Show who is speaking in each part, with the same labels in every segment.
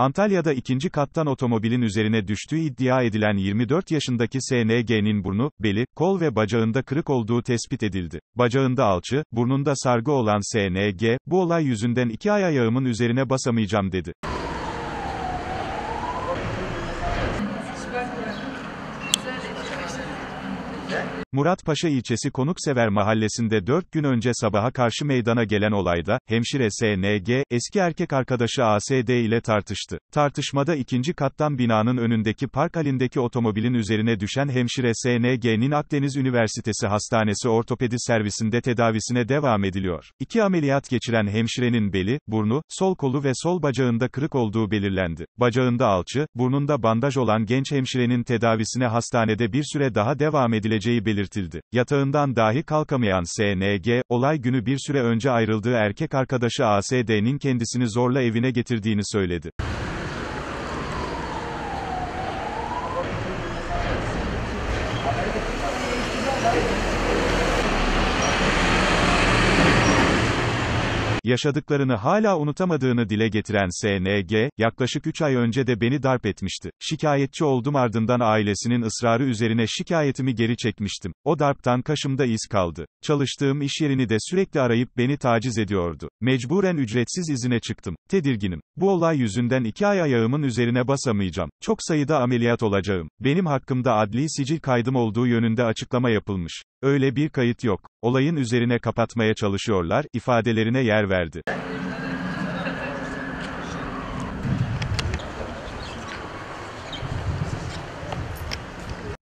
Speaker 1: Antalya'da ikinci kattan otomobilin üzerine düştüğü iddia edilen 24 yaşındaki SNG'nin burnu, beli, kol ve bacağında kırık olduğu tespit edildi. Bacağında alçı, burnunda sargı olan SNG, bu olay yüzünden iki ayağımın üzerine basamayacağım dedi. şekilde. Muratpaşa ilçesi Konuksever mahallesinde 4 gün önce sabaha karşı meydana gelen olayda, hemşire SNG, eski erkek arkadaşı ASD ile tartıştı. Tartışmada ikinci kattan binanın önündeki park halindeki otomobilin üzerine düşen hemşire SNG'nin Akdeniz Üniversitesi Hastanesi ortopedi servisinde tedavisine devam ediliyor. İki ameliyat geçiren hemşirenin beli, burnu, sol kolu ve sol bacağında kırık olduğu belirlendi. Bacağında alçı, burnunda bandaj olan genç hemşirenin tedavisine hastanede bir süre daha devam edilecek edileceği belirtildi. Yatağından dahi kalkamayan SNG, olay günü bir süre önce ayrıldığı erkek arkadaşı ASD'nin kendisini zorla evine getirdiğini söyledi. yaşadıklarını hala unutamadığını dile getiren SNG, yaklaşık 3 ay önce de beni darp etmişti. Şikayetçi oldum ardından ailesinin ısrarı üzerine şikayetimi geri çekmiştim. O darptan kaşımda iz kaldı. Çalıştığım iş yerini de sürekli arayıp beni taciz ediyordu. Mecburen ücretsiz izine çıktım. Tedirginim. Bu olay yüzünden 2 ay ayağımın üzerine basamayacağım. Çok sayıda ameliyat olacağım. Benim hakkımda adli sicil kaydım olduğu yönünde açıklama yapılmış. Öyle bir kayıt yok. Olayın üzerine kapatmaya çalışıyorlar, ifadelerine yer ver verdi.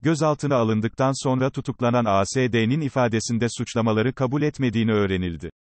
Speaker 1: Gözaltına alındıktan sonra tutuklanan ASD'nin ifadesinde suçlamaları kabul etmediğini öğrenildi.